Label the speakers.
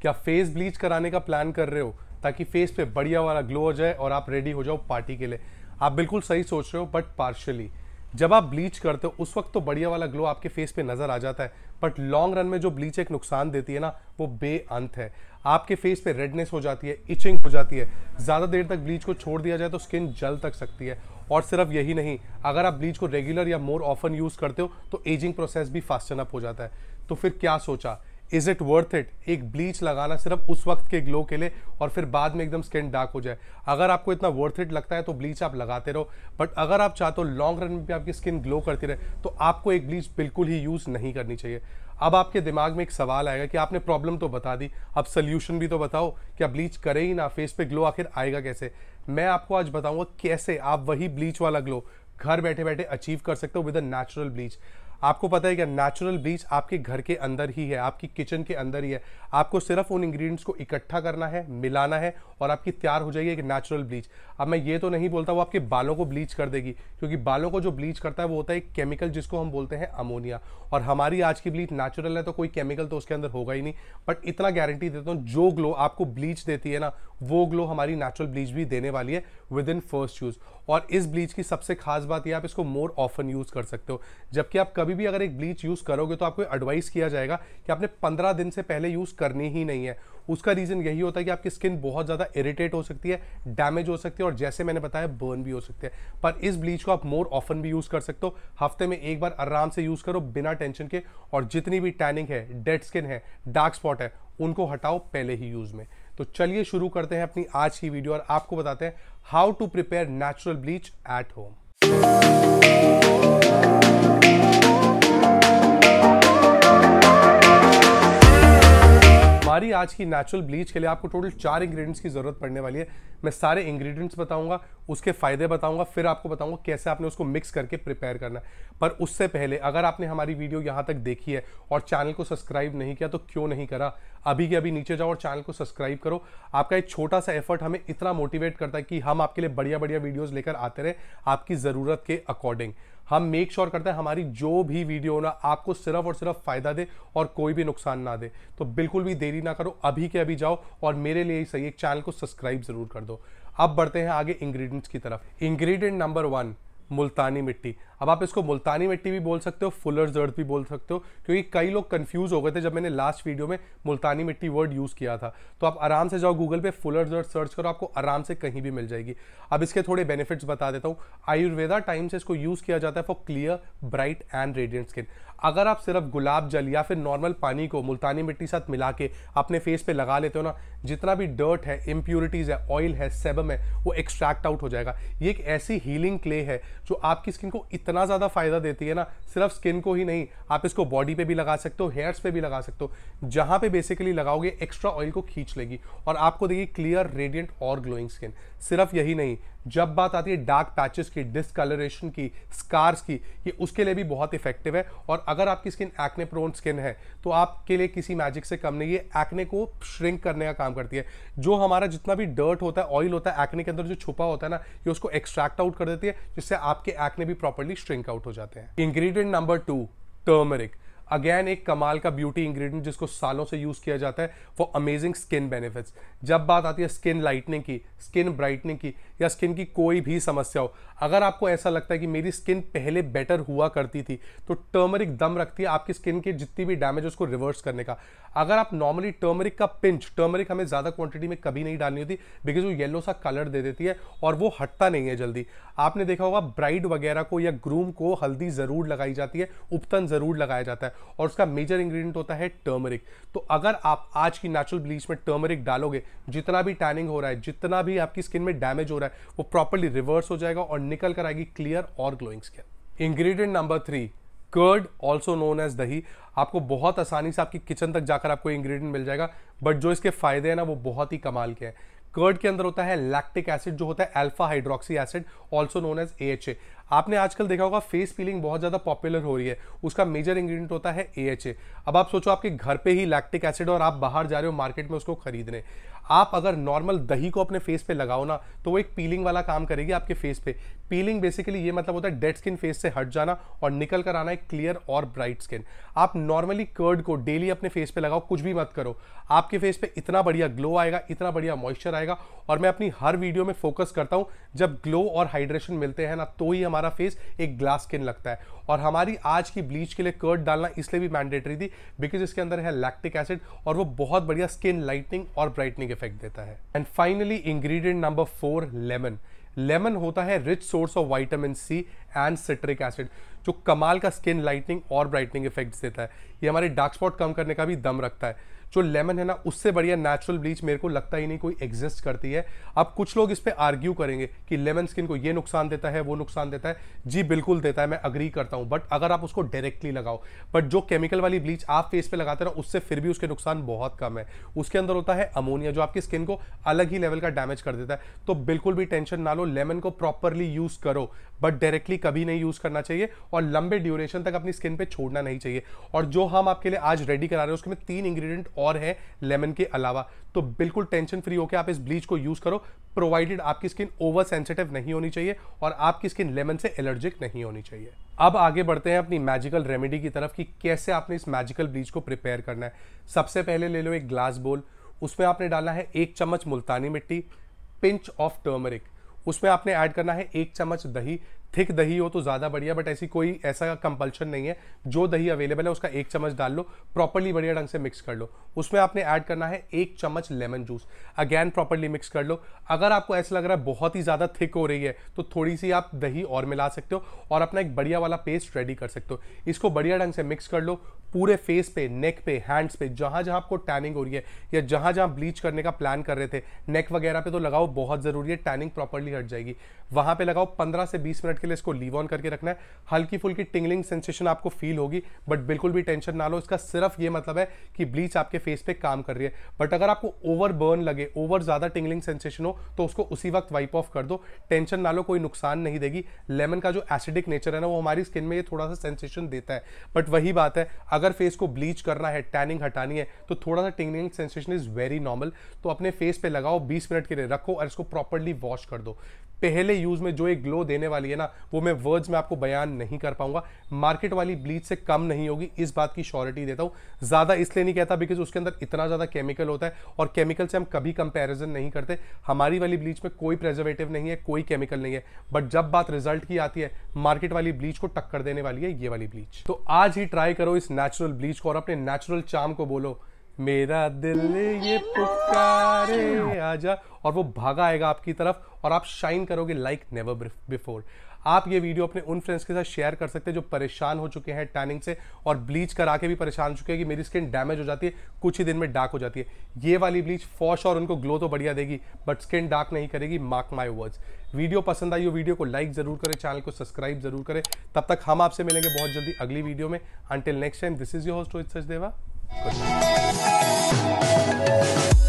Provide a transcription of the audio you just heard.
Speaker 1: क्या face bleach कराने का प्लान कर रहे हो ताकि फेस पे बढ़िया वाला ग्लो हो जाए और आप रेडी हो जाओ पार्टी के लिए आप बिल्कुल सही सोच रहे हो बट पार्शली जब आप ब्लीच करते हो उस वक्त तो बढ़िया वाला ग्लो आपके फेस पे नज़र आ जाता है बट लॉन्ग रन में जो ब्लीच एक नुकसान देती है ना वो बेअंत है आपके फेस पे रेडनेस हो जाती है इचिंग हो जाती है ज़्यादा देर तक ब्लीच को छोड़ दिया जाए तो स्किन जल तक सकती है और सिर्फ यही नहीं अगर आप ब्लीच को रेगुलर या मोर ऑफन यूज़ करते हो तो एजिंग प्रोसेस भी फास्टन अप हो जाता है तो फिर क्या सोचा इज इट वर्थ इट एक ब्लीच लगाना सिर्फ उस वक्त के ग्लो के लिए और फिर बाद में एकदम स्किन डार्क हो जाए अगर आपको इतना वर्थ इट लगता है तो ब्लीच आप लगाते रहो बट अगर आप चाहते हो लॉन्ग रन में भी आपकी स्किन ग्लो करती रहे तो आपको एक ब्लीच बिल्कुल ही यूज़ नहीं करनी चाहिए अब आपके दिमाग में एक सवाल आएगा कि आपने प्रॉब्लम तो बता दी अब सोल्यूशन भी तो बताओ क्या ब्लीच करें ही ना फेस पे ग्लो आखिर आएगा कैसे मैं आपको आज बताऊंगा कैसे आप वही ब्लीच वाला ग्लो घर बैठे बैठे अचीव कर सकते हो विद अ नेचुरल ब्लीच आपको पता है क्या नेचुरल ब्लीच आपके घर के अंदर ही है आपकी किचन के अंदर ही है आपको सिर्फ उन इंग्रेडिएंट्स को इकट्ठा करना है मिलाना है और आपकी तैयार हो जाएगी एक नेचुरल ब्लीच अब मैं ये तो नहीं बोलता वो आपके बालों को ब्लीच कर देगी क्योंकि बालों को जो ब्लीच करता है वो होता है एक केमिकल जिसको हम बोलते हैं अमोनिया और हमारी आज की ब्लीच नेचुरल है तो कोई केमिकल तो उसके अंदर होगा ही नहीं बट इतना गारंटी देता हूँ जो ग्लो आपको ब्लीच देती है ना वो ग्लो हमारी नेचुरल ब्लीच भी देने वाली है विद इन फर्स्ट यूज़ और इस ब्लीच की सबसे खास बात यह आप इसको मोर ऑफन यूज़ कर सकते हो जबकि आप कभी भी अगर एक ब्लीच यूज़ करोगे तो आपको एडवाइस किया जाएगा कि आपने पंद्रह दिन से पहले यूज़ करनी ही नहीं है उसका रीज़न यही होता है कि आपकी स्किन बहुत ज़्यादा इरिटेट हो सकती है डैमेज हो सकती है और जैसे मैंने बताया बर्न भी हो सकती है पर इस ब्लीच को आप मोर ऑफन भी यूज़ कर सकते हो हफ्ते में एक बार आराम से यूज़ करो बिना टेंशन के और जितनी भी टैनिंग है डेड स्किन है डार्क स्पॉट है उनको हटाओ पहले ही यूज़ में तो चलिए शुरू करते हैं अपनी आज की वीडियो और आपको बताते हैं how to prepare natural bleach at home हमारी आज की नेचुरल ब्लीच के लिए आपको टोटल चार इंग्रेडिएंट्स की ज़रूरत पड़ने वाली है मैं सारे इंग्रेडिएंट्स बताऊंगा उसके फ़ायदे बताऊंगा फिर आपको बताऊंगा कैसे आपने उसको मिक्स करके प्रिपेयर करना है पर उससे पहले अगर आपने हमारी वीडियो यहां तक देखी है और चैनल को सब्सक्राइब नहीं किया तो क्यों नहीं करा अभी के अभी नीचे जाओ और चैनल को सब्सक्राइब करो आपका एक छोटा सा एफर्ट हमें इतना मोटिवेट करता है कि हम आपके लिए बढ़िया बढ़िया वीडियोज़ लेकर आते रहे आपकी ज़रूरत के अकॉर्डिंग हम मेक श्योर sure करते हैं हमारी जो भी वीडियो ना आपको सिर्फ और सिर्फ फ़ायदा दे और कोई भी नुकसान ना दे तो बिल्कुल भी देरी ना करो अभी के अभी जाओ और मेरे लिए ही सही एक चैनल को सब्सक्राइब ज़रूर कर दो अब बढ़ते हैं आगे इंग्रेडिएंट्स की तरफ इंग्रेडिएंट नंबर वन मुल्तानी मिट्टी अब आप इसको मुल्तानी मिट्टी भी बोल सकते हो फुलर जर्द भी बोल सकते हो क्योंकि कई लोग कन्फ्यूज हो गए थे जब मैंने लास्ट वीडियो में मुल्तानी मिट्टी वर्ड यूज़ किया था तो आप आराम से जाओ गूगल पे फुलर जर्द सर्च करो आपको आराम से कहीं भी मिल जाएगी अब इसके थोड़े बेनिफिट्स बता देता हूँ आयुर्वेदा टाइम से इसको यूज़ किया जाता है for clear bright and radiant skin अगर आप सिर्फ गुलाब जल या फिर नॉर्मल पानी को मुल्तानी मिट्टी साथ मिला के अपने फेस पे लगा लेते हो ना जितना भी डर्ट है इम्प्योरिटीज़ है ऑयल है सेबम है वो एक्सट्रैक्ट आउट हो जाएगा ये एक ऐसी हीलिंग क्ले है जो आपकी स्किन को इतना ज़्यादा फ़ायदा देती है ना सिर्फ स्किन को ही नहीं आप इसको बॉडी पे भी लगा सकते हो हेयर्स पे भी लगा सकते हो जहाँ पे बेसिकली लगाओगे एक्स्ट्रा ऑयल को खींच लेगी और आपको देगी क्लियर रेडियंट और ग्लोइंग स्किन सिर्फ यही नहीं जब बात आती है डार्क पैचेस की डिसकलरेशन की स्कार्स की ये उसके लिए भी बहुत इफेक्टिव है और अगर आपकी स्किन एक्ने प्रोन स्किन है तो आपके लिए किसी मैजिक से कम नहीं है एक्ने को श्रिंक करने का काम करती है जो हमारा जितना भी डर्ट होता है ऑयल होता है एक्ने के अंदर जो छुपा होता है ना ये उसको एक्सट्रैक्ट आउट कर देती है जिससे आपके एक्ने भी प्रॉपरली स्ट्रिंक आउट हो जाते हैं ingredient number two turmeric again एक कमाल का ब्यूटी इंग्रेडिएंट जिसको सालों से यूज़ किया जाता है फॉर अमेजिंग स्किन बेनिफिट्स जब बात आती है स्किन लाइटनिंग की स्किन ब्राइटनिंग की या स्किन की कोई भी समस्या हो अगर आपको ऐसा लगता है कि मेरी स्किन पहले बेटर हुआ करती थी तो टर्मरिक दम रखती है आपकी स्किन की जितनी भी डैमेज उसको रिवर्स करने का अगर आप नॉर्मली टर्मरिक का पिंच टर्मरिक हमें ज़्यादा क्वांटिटी में कभी नहीं डालनी होती बिकॉज वो येलो सा कलर दे देती है और वो हटता नहीं है जल्दी आपने देखा होगा ब्राइड वगैरह को या ग्रूम को हल्दी ज़रूर लगाई जाती है उपतन ज़रूर लगाया जाता है और उसका मेजर इंग्रेडिएंट होता है टर्मरिक तो अगर आप आज की नेचुरल ब्लीच में टर्मरिक डालोगे जितना भी टैनिंग हो रहा है जितना भी आपकी स्किन में डैमेज हो रहा है वो प्रॉपरली रिवर्स हो जाएगा और निकल कर आएगी क्लियर और glowing skin ingredient number three curd also known as दही आपको बहुत आसानी से आपकी किचन तक जाकर आपको इंग्रेडिएंट मिल जाएगा बट जो इसके फायदे हैं ना वो बहुत ही कमाल के हैं कर्ड के अंदर होता है लैक्टिक एसिड जो होता है alpha hydroxy acid also known as A आपने आजकल देखा होगा फेस पीलिंग बहुत ज़्यादा पॉपुलर हो रही है उसका मेजर इंग्रेडिएंट होता है ए अब आप सोचो आपके घर पे ही लैक्टिक एसिड और आप बाहर जा रहे हो मार्केट में उसको खरीदने आप अगर नॉर्मल दही को अपने फेस पे लगाओ ना तो वो एक पीलिंग वाला काम करेगी आपके फेस पे पीलिंग बेसिकली ये मतलब होता है डेड स्किन फेस से हट जाना और निकल कर आना एक क्लियर और ब्राइट स्किन आप नॉर्मली कर्ड को डेली अपने फेस पे लगाओ कुछ भी मत करो आपके फेस पे इतना बढ़िया ग्लो आएगा इतना बढ़िया मॉइस्चर आएगा और मैं अपनी हर वीडियो में फोकस करता हूँ जब ग्लो और हाइड्रेशन मिलते हैं ना तो ही हम हमारा फेस एक ग्लास स्किन लगता है और हमारी आज की ब्लीच के लिए कर्ट डालना इसलिए भी मैंडेटरी थी बिकॉज इसके अंदर है लैक्टिक एसिड और वो बहुत बढ़िया स्किन लाइटनिंग और ब्राइटनिंग इफेक्ट देता है and finally ingredient number four lemon lemon होता है rich source of vitamin C and citric acid जो कमाल का स्किन लाइटनिंग और ब्राइटनिंग इफेक्ट्स देता है ये हमारे डार्क स्पॉट कम करने का भी दम रखता है जो लेमन है ना उससे बढ़िया नेचुरल ब्लीच मेरे को लगता ही नहीं कोई एग्जिस्ट करती है अब कुछ लोग इस पर आर्ग्यू करेंगे कि लेमन स्किन को ये नुकसान देता है वो नुकसान देता है जी बिल्कुल देता है मैं अग्री करता हूँ बट अगर आप उसको डायरेक्टली लगाओ बट जो केमिकल वाली ब्लीच आप फेस पे लगाते ना उससे फिर भी उसके नुकसान बहुत कम है उसके अंदर होता है अमोनिया जो आपकी स्किन को अलग ही लेवल का डैमेज कर देता है तो बिल्कुल भी टेंशन ना लो लेमन को प्रॉपरली यूज करो बट डायरेक्टली कभी नहीं यूज़ करना चाहिए और लंबे ड्यूरेशन तक अपनी स्किन पे छोड़ना नहीं चाहिए और जो हम आपके लिए आज रेडी करा रहे हैं उसमें तीन इंग्रेडिएंट और हैं लेमन के अलावा तो बिल्कुल टेंशन फ्री होकर आप इस ब्लीच को यूज़ करो प्रोवाइडेड आपकी स्किन ओवर सेंसिटिव नहीं होनी चाहिए और आपकी स्किन लेमन से एलर्जिक नहीं होनी चाहिए अब आगे बढ़ते हैं अपनी मैजिकल रेमेडी की तरफ कि कैसे आपने इस मैजिकल ब्लीच को प्रिपेयर करना है सबसे पहले ले लो एक ग्लास बोल उसमें आपने डालना है एक चम्मच मुल्तानी मिट्टी पिंच ऑफ टर्मरिक उसमें आपने ऐड करना है एक चम्मच दही थिक दही हो तो ज़्यादा बढ़िया बट ऐसी कोई ऐसा कंपल्शन नहीं है जो दही अवेलेबल है उसका एक चम्मच डाल लो प्रॉपरली बढ़िया ढंग से मिक्स कर लो उसमें आपने ऐड करना है एक चम्मच lemon juice again properly mix कर लो अगर आपको ऐसा लग रहा है बहुत ही ज़्यादा थिक हो रही है तो थोड़ी सी आप दही और मिला सकते हो और अपना एक बढ़िया वाला पेस्ट रेडी कर सकते हो इसको बढ़िया ढंग से मिक्स कर लो पूरे फेस पे नेक पे हैंड्स पे जहाँ जहाँ आपको टैनिंग हो रही है या जहाँ जहाँ ब्लीच करने का प्लान कर रहे थे नेक वगैरह पे तो लगाओ बहुत ज़रूरी है टैनिंग प्रॉपरली हट जाएगी वहाँ पे लगाओ 15 से 20 मिनट के के लिए इसको लीव ऑन करके रखना है हल्की फुल्की टिंगलिंग सेंसेशन आपको फील होगी बट बिल्कुल भी टेंशन ना लो इसका सिर्फ ये मतलब है कि ब्लीच आपके फेस पे काम कर रही है बट अगर आपको ओवर बर्न लगे ओवर ज़्यादा टिंगलिंग सेंसेशन हो तो उसको उसी वक्त वाइप ऑफ कर दो टेंशन ना लो कोई नुकसान नहीं देगी लेमन का जो एसिडिक नेचर है ना वो हमारी स्किन में ये थोड़ा सा सेंसेशन देता है बट वही बात है अगर फेस को ब्लीच करना है टैनिंग हटानी है तो थोड़ा सा tingling sensation is very normal तो अपने फेस पे लगाओ बीस मिनट के लिए रखो और इसको प्रॉपरली वॉश कर दो पहले यूज़ में जो एक ग्लो देने वाली है ना ना वो मैं वर्ड्स में आपको बयान नहीं कर पाऊंगा मार्केट वाली ब्लीच से कम नहीं होगी इस बात की श्योरिटी देता हूँ ज़्यादा इसलिए नहीं कहता बिकॉज उसके अंदर इतना ज़्यादा केमिकल होता है और केमिकल से हम कभी कंपेरिजन नहीं करते हमारी वाली ब्लीच में कोई प्रेजर्वेटिव नहीं है कोई केमिकल नहीं है बट जब बात रिजल्ट की आती है मार्केट वाली ब्लीच को टक्कर देने वाली है ये वाली ब्लीच तो आज ही ट्राई करो इस नेचुरल ब्लीच को और अपने नेचुरल चाम को बोलो मेरा दिल ये पुकारे आ जा और वो भागा आएगा आपकी तरफ और आप शाइन करोगे लाइक नेवर बिफोर आप ये वीडियो अपने उन फ्रेंड्स के साथ शेयर कर सकते हैं जो परेशान हो चुके हैं टैनिंग से और ब्लीच करा के भी परेशान हो चुके हैं कि मेरी स्किन डैमेज हो जाती है कुछ ही दिन में डार्क हो जाती है ये वाली ब्लीच फॉश और उनको ग्लो तो बढ़िया देगी बट स्किन डार्क नहीं करेगी मार्क माई वर्ड्स वीडियो पसंद आई हो वीडियो को लाइक जरूर करें चैनल को सब्सक्राइब जरूर करें तब तक हम आपसे मिलेंगे बहुत जल्दी अगली वीडियो में until next time this is your host Rohit Sachdeva